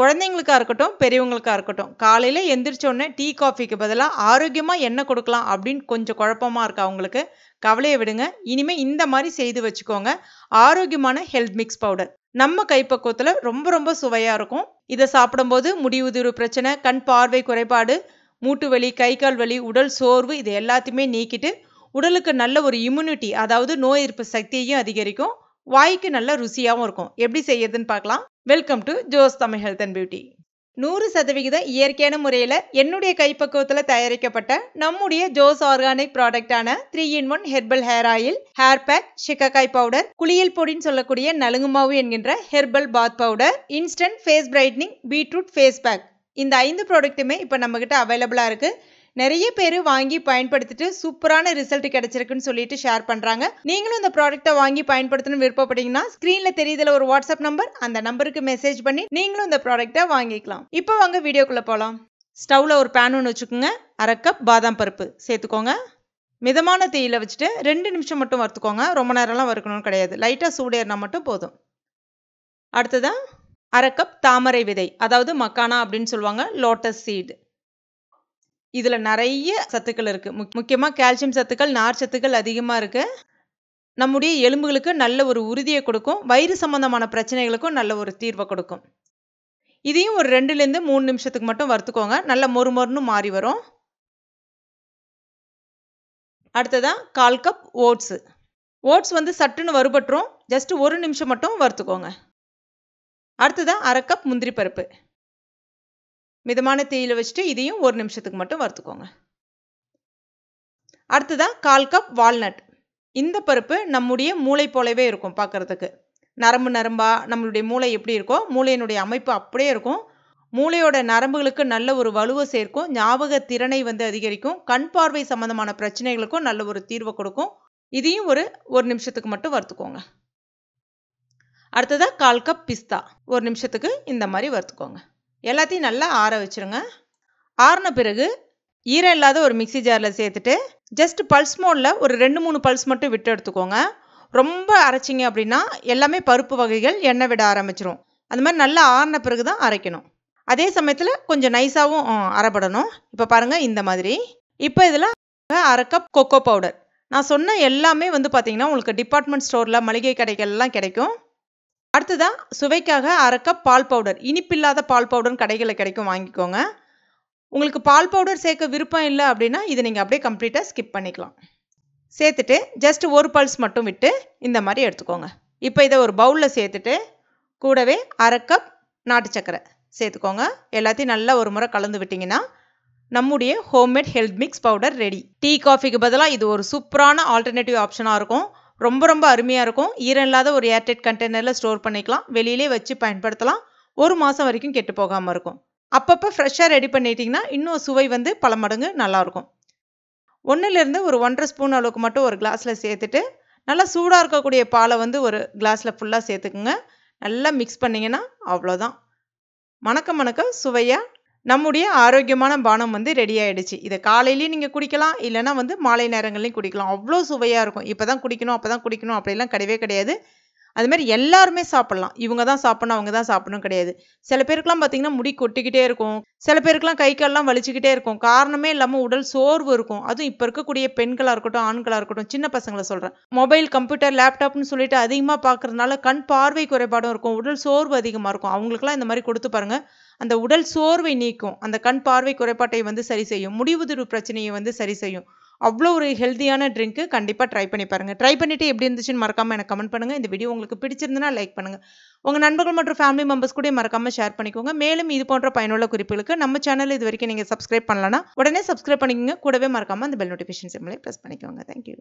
குழந்தைங்களுக்காக இருக்கட்டும் பெரியவங்களுக்காக இருக்கட்டும் காலையில் எந்திரிச்சோடனே டீ காஃபிக்கு பதிலாக ஆரோக்கியமாக என்ன கொடுக்கலாம் அப்படின்னு கொஞ்சம் குழப்பமாக இருக்கா அவங்களுக்கு கவலையை விடுங்க இனிமேல் இந்த மாதிரி செய்து வச்சுக்கோங்க ஆரோக்கியமான ஹெல்த் மிக்ஸ் பவுடர் நம்ம கைப்பக்குவத்தில் ரொம்ப ரொம்ப சுவையாக இருக்கும் இதை சாப்பிடும்போது முடி உதிர்வு பிரச்சனை கண் பார்வை குறைபாடு மூட்டு வலி கை கால் வலி உடல் சோர்வு இது எல்லாத்தையுமே நீக்கிட்டு உடலுக்கு நல்ல ஒரு இம்யூனிட்டி அதாவது நோய் எதிர்ப்பு சக்தியையும் அதிகரிக்கும் வாய்க்கு நல்ல ருசியாகவும் இருக்கும் எப்படி செய்யறதுன்னு பார்க்கலாம் welcome to Jo's Tamil health and beauty நூறு சதவிகித இயற்கையான முறையில் என்னுடைய கைப்பக்குவத்தில் தயாரிக்கப்பட்ட நம்முடைய ஜோஸ் ஆர்கானிக் ப்ராடக்டான three in one herbal hair oil hair pack shikakai powder குளியல் பொடின்னு சொல்லக்கூடிய நலுங்கு மாவு என்கின்ற herbal bath powder instant face brightening beetroot face pack இந்த ஐந்து ப்ராடக்ட்டுமே இப்போ நம்மக்கிட்ட அவைலபிளாக இருக்குது நிறைய பேர் வாங்கி பயன்படுத்திட்டு சூப்பரான ரிசல்ட் கிடைச்சிருக்குன்னு சொல்லிட்டு ஷேர் பண்ணுறாங்க நீங்களும் இந்த ப்ராடக்ட்டை வாங்கி பயன்படுத்தணும் விருப்பப்பட்டீங்கன்னா ஸ்க்ரீனில் தெரியுதுல ஒரு வாட்ஸ்அப் நம்பர் அந்த நம்பருக்கு மெசேஜ் பண்ணி நீங்களும் இந்த ப்ராடக்ட்டை வாங்கிக்கலாம் இப்போ வாங்க வீடியோக்குள்ளே போகலாம் ஸ்டவ்வில் ஒரு பேன் ஒன்று வச்சுக்கோங்க அரை கப் பாதாம் பருப்பு சேர்த்துக்கோங்க மிதமான தீயில் வச்சுட்டு ரெண்டு நிமிஷம் மட்டும் வறுத்துக்கோங்க ரொம்ப நேரம்லாம் வறுக்கணும்னு கிடையாது லைட்டாக சூடேறினா மட்டும் போதும் அடுத்ததாக அரை கப் தாமரை விதை அதாவது மக்கானா அப்படின்னு சொல்லுவாங்க லோட்டஸ் சீடு இதில் நிறைய சத்துக்கள் இருக்குது முக் முக்கியமாக கால்சியம் சத்துக்கள் நார் சத்துக்கள் அதிகமாக இருக்குது நம்முடைய எலும்புகளுக்கு நல்ல ஒரு உறுதியை கொடுக்கும் வயிறு சம்மந்தமான பிரச்சனைகளுக்கும் நல்ல ஒரு தீர்வை கொடுக்கும் இதையும் ஒரு ரெண்டுலேருந்து மூணு நிமிஷத்துக்கு மட்டும் வறுத்துக்கோங்க நல்லா மொறு மொறுன்னு மாறி வரும் அடுத்ததாக கால் கப் ஓட்ஸு ஓட்ஸ் வந்து சட்டுன்னு வருபட்டுரும் ஜஸ்ட் ஒரு நிமிஷம் மட்டும் வறுத்துக்கோங்க அடுத்ததான் அரை கப் முந்திரி பருப்பு மிதமான தீயில் வச்சுட்டு இதையும் ஒரு நிமிஷத்துக்கு மட்டும் வறுத்துக்கோங்க அடுத்ததாக கால் கப் வால்நட் இந்த பருப்பு நம்முடைய மூளை போலவே இருக்கும் பார்க்குறதுக்கு நரம்பு நரம்பாக நம்மளுடைய மூளை எப்படி இருக்கோ மூளையினுடைய அமைப்பு அப்படியே இருக்கும் மூளையோட நரம்புகளுக்கு நல்ல ஒரு வலுவை சேர்க்கும் ஞாபக திறனை வந்து அதிகரிக்கும் கண் பார்வை சம்மந்தமான பிரச்சனைகளுக்கும் நல்ல ஒரு தீர்வை கொடுக்கும் இதையும் ஒரு ஒரு நிமிஷத்துக்கு மட்டும் வறுத்துக்கோங்க அடுத்ததாக கால் கப் பிஸ்தா ஒரு நிமிஷத்துக்கு இந்த மாதிரி வறுத்துக்கோங்க எல்லாத்தையும் நல்லா ஆற வச்சுருங்க ஆறின பிறகு ஈரம் இல்லாத ஒரு மிக்சி ஜாரில் சேர்த்துட்டு ஜஸ்ட் பல்ஸ் மோடில் ஒரு ரெண்டு மூணு பல்ஸ் மட்டும் விட்டு எடுத்துக்கோங்க ரொம்ப அரைச்சிங்க அப்படின்னா எல்லாமே பருப்பு வகைகள் எண்ணெய் விட ஆரம்பிச்சிரும் அந்த மாதிரி நல்லா ஆறின பிறகு தான் அரைக்கணும் அதே சமயத்தில் கொஞ்சம் நைஸாகவும் அரைப்படணும் இப்போ பாருங்கள் இந்த மாதிரி இப்போ இதில் அரை கப் கொக்கோ பவுடர் நான் சொன்ன எல்லாமே வந்து பார்த்திங்கன்னா உங்களுக்கு டிபார்ட்மெண்ட் ஸ்டோரில் மளிகை கடைகள்லாம் கிடைக்கும் அடுத்ததாக சுவைக்காக அரைக்கப் பால் பவுடர் இனிப்பில்லாத பால் பவுடர் கடைகளில் கிடைக்கும் வாங்கிக்கோங்க உங்களுக்கு பால் பவுடர் சேர்க்க விருப்பம் இல்லை அப்படின்னா இதை நீங்கள் அப்படியே கம்ப்ளீட்டாக ஸ்கிப் பண்ணிக்கலாம் சேர்த்துட்டு ஜஸ்ட் ஒரு பல்ஸ் மட்டும் விட்டு இந்த மாதிரி எடுத்துக்கோங்க இப்போ இதை ஒரு பவுலில் சேர்த்துட்டு கூடவே அரை கப் நாட்டு சக்கரை சேர்த்துக்கோங்க எல்லாத்தையும் நல்லா ஒரு முறை கலந்து விட்டிங்கன்னா நம்முடைய homemade health mix powder ready tea காஃபிக்கு பதிலாக இது ஒரு சூப்பரான ஆல்டர்னேட்டிவ் ஆப்ஷனாக இருக்கும் ரொம்ப ரொம்ப அருமையாக இருக்கும் ஈரம் இல்லாத ஒரு ஏர்டெட் கண்டெய்னரில் ஸ்டோர் பண்ணிக்கலாம் வெளியிலே வச்சு பயன்படுத்தலாம் ஒரு மாதம் வரைக்கும் கெட்டு போகாமல் இருக்கும் அப்பப்போ ஃப்ரெஷ்ஷாக ரெடி பண்ணிட்டிங்கன்னா இன்னும் சுவை வந்து பல மடங்கு நல்லாயிருக்கும் ஒன்றுலேருந்து ஒரு ஒன்றரை ஸ்பூன் அளவுக்கு மட்டும் ஒரு கிளாஸில் சேர்த்துட்டு நல்லா சூடாக இருக்கக்கூடிய பாலை வந்து ஒரு கிளாஸில் ஃபுல்லாக சேர்த்துக்குங்க நல்லா மிக்ஸ் பண்ணிங்கன்னா அவ்வளோதான் மணக்க மணக்க சுவையாக நம்முடைய ஆரோக்கியமான பானம் வந்து ரெடி ஆகிடுச்சு இதை காலையிலையும் நீங்கள் குடிக்கலாம் இல்லைனா வந்து மாலை நேரங்கள்லையும் குடிக்கலாம் அவ்வளோ சுவையாக இருக்கும் இப்போ தான் குடிக்கணும் அப்போ தான் குடிக்கணும் அப்படிலாம் கிடையவே கிடையாது அது மாதிரி எல்லாருமே சாப்பிட்லாம் இவங்க தான் சாப்பிட்ணும் அவங்க தான் சாப்பிடணும் கிடையாது சில பேருக்குலாம் பார்த்தீங்கன்னா முடி கொட்டிக்கிட்டே இருக்கும் சில பேருக்குலாம் கை கால்லாம் வலிச்சுக்கிட்டே இருக்கும் காரணமே இல்லாமல் உடல் சோர்வு இருக்கும் அதுவும் இப்போ இருக்கக்கூடிய பெண்களாக இருக்கட்டும் ஆண்களாக இருக்கட்டும் சின்ன பசங்களை சொல்கிறேன் மொபைல் கம்ப்யூட்டர் லேப்டாப்னு சொல்லிட்டு அதிகமாக பார்க்குறதுனால கண் பார்வை குறைபாடும் இருக்கும் உடல் சோர்வு அதிகமாக இருக்கும் அவங்களுக்குலாம் இந்த மாதிரி கொடுத்து பாருங்கள் அந்த உடல் சோர்வை நீக்கும் அந்த கண் பார்வை குறைபாட்டை வந்து சரி செய்யும் முடிவுதிர்வு பிரச்சனையை வந்து சரி செய்யும் அவ்வளோ ஒரு ஹெல்த்தியான ட்ரிங்க்கு கண்டிப்பாக ட்ரை பண்ணி பாருங்கள் ட்ரை பண்ணிவிட்டு எப்படி இருந்துச்சுன்னு மறக்காமல் எனக்கு கமெண்ட் பண்ணுங்கள் இந்த வீடியோ உங்களுக்கு பிடிச்சிருந்தனா லைக் பண்ணுங்கள் உங்கள் நண்பர்கள் மற்றும் ஃபேமிலி மெம்பர்ஸ் கூட மறக்காமல் ஷேர் பண்ணிக்கோங்க மேலும் இது போன்ற பயனுள்ள குறிப்புகளுக்கு நம்ம சேனல் இது வரைக்கும் நீங்கள் சப்ஸ்கிரைப் பண்ணலன்னா உடனே சப்ஸ்கிரைப் பண்ணிக்கோங்க கூடவே மறக்காமல் அந்த பெல் நோட்டிஃபிகேஷன் சிம்மில் ப்ரெஸ் பண்ணிக்கோங்க தேங்க்யூ